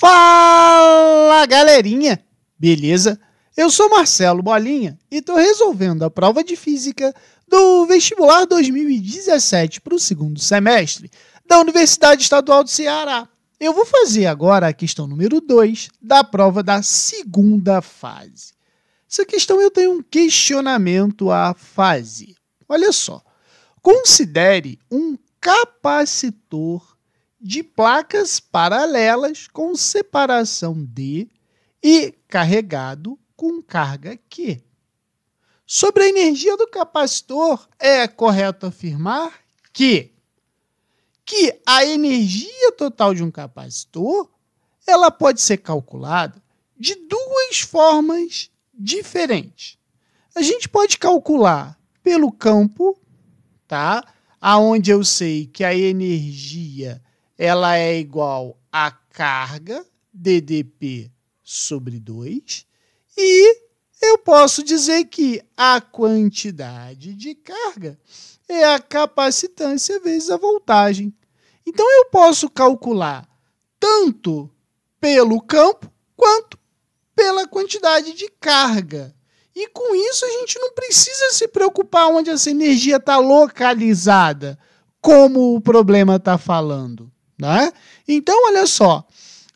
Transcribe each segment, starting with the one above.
Fala galerinha, beleza? Eu sou Marcelo Bolinha e estou resolvendo a prova de física do vestibular 2017 para o segundo semestre da Universidade Estadual do Ceará. Eu vou fazer agora a questão número 2 da prova da segunda fase. Essa questão eu tenho um questionamento a fazer. Olha só. Considere um capacitor de placas paralelas com separação D e carregado com carga Q. Sobre a energia do capacitor, é correto afirmar que que a energia total de um capacitor ela pode ser calculada de duas formas diferentes. A gente pode calcular pelo campo, tá? Aonde eu sei que a energia ela é igual à carga DDP sobre 2 e eu posso dizer que a quantidade de carga é a capacitância vezes a voltagem. Então eu posso calcular tanto pelo campo quanto pela quantidade de carga. E com isso a gente não precisa se preocupar onde essa energia está localizada, como o problema está falando. Né? Então, olha só,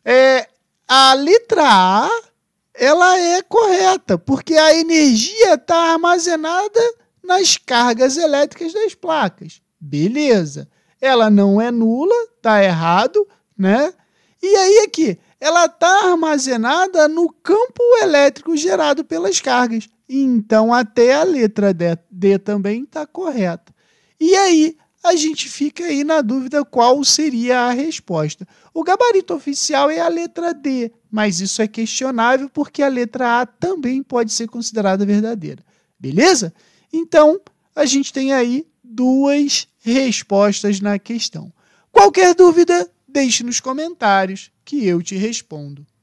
é, a letra A ela é correta, porque a energia está armazenada nas cargas elétricas das placas. Beleza. Ela não é nula, tá errado, né? E aí aqui, ela está armazenada no campo elétrico gerado pelas cargas. Então até a letra D, D também está correta. E aí, a gente fica aí na dúvida qual seria a resposta. O gabarito oficial é a letra D, mas isso é questionável porque a letra A também pode ser considerada verdadeira. Beleza? Então, a gente tem aí duas respostas na questão. Qualquer dúvida, deixe nos comentários que eu te respondo.